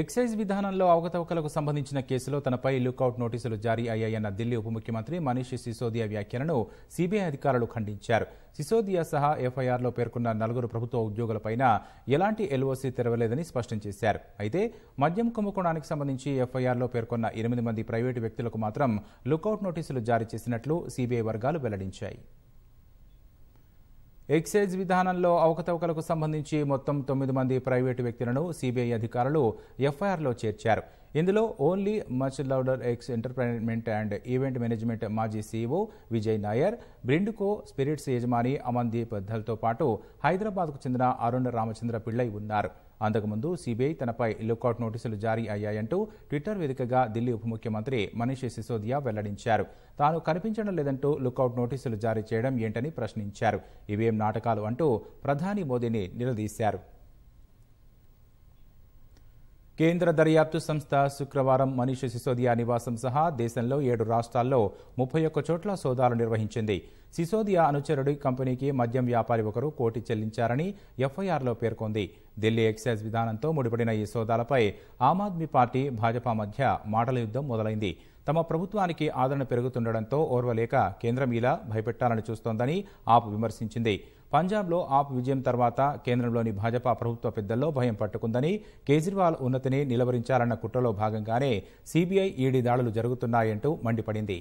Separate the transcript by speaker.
Speaker 1: excise విధానంలో అవకతవకలకు సంబంధించిన కేసులో తనపై లుకౌట్ నోటీసులు జారీ అయ్యాయన్న ఢిల్లీ ఉప ముఖ్యమంత్రి మనీష్ సిసోదియా వ్యాఖ్యలను సిబిఐ అధికారులు ఖండించారు సిసోదియా సహా ఎఫ్ఐఆర్లో పేర్కొన్న నలుగురు ప్రభుత్వ ఉద్యోగులపైన ఎలాంటి ఎల్ఓసీ తెరవలేదని స్పష్టం చేశారు అయితే మద్యం కుంభకోణానికి సంబంధించి ఎఫ్ఐఆర్లో పేర్కొన్న ఎనిమిది మంది ప్రైవేటు వ్యక్తులకు మాత్రం లుకౌట్ నోటీసులు జారీ చేసినట్లు సిబిఐ వర్గాలు వెల్లడించాయి ఎక్సైజ్ విధానంలో అవకతవకలకు సంబంధించి మొత్తం తొమ్మిది మంది ప్రైవేటు వ్యక్తులను సీబీఐ అధికారులు ఎఫ్ఐఆర్లో చేర్చారు ఇందులో only much louder ex entertainment and event management మాజీ CEO e Vijay Nair Brindco spirits యజమాని అమన్దీప్ దల్తో పాటు హైదరాబాద్కు చెందిన అరుణ్ రామచంద్ర పిళ్ళై ఉన్నారు అంతకుముందు సిబిఐ తనపై లుకౌట్ నోటీసులు జారీ అయ్యాయంటూ ట్విట్టర్ వేదికగా ఢిల్లీ ఉప ముఖ్యమంత్రి మనీష్ సిసోదియా వెల్లడించారు తాను కనిపించడం లేదంటూ లుకౌట్ నోటీసులు జారీ చేయడం ఏంటని ప్రశ్నించారు ఇవేం నాటకాలు అంటూ ప్రధాని మోదీని నిలదీశారు కేంద్ర దర్యాప్తు సంస్థ శుక్రవారం మనీష్ సిసోదియా నివాసం సహా దేశంలో ఏడు రాష్ట్రాల్లో ముప్పై ఒక్క చోట్ల సోదాలు నిర్వహించింది సిసోదియా అనుచరుడి కంపెనీకి మద్యం వ్యాపారి ఒకరు కోటి చెల్లించారని ఎఫ్ఐఆర్లో పేర్కొంది ఢిల్లీ ఎక్సైజ్ విధానంతో ముడిపడిన ఈ సోదాలపై ఆమ్ ఆద్మీ పార్టీ భాజపా మధ్య మాటల యుద్ధం మొదలైంది తమ ప్రభుత్వానికి ఆదరణ పెరుగుతుండటంతో ఓర్వలేక కేంద్రం ఇలా భయపెట్టాలని చూస్తోందని ఆప్ విమర్శించింది పంజాబ్లో ఆప్ విజయం తర్వాత కేంద్రంలోని భాజపా ప్రభుత్వ పెద్దల్లో భయం పట్టుకుందని కేజ్రీవాల్ ఉన్నతిని నిలవరించాలన్న కుట్రలో భాగంగానే సీబీఐ ఈడీ దాడులు జరుగుతున్నాయంటూ మండిపడింది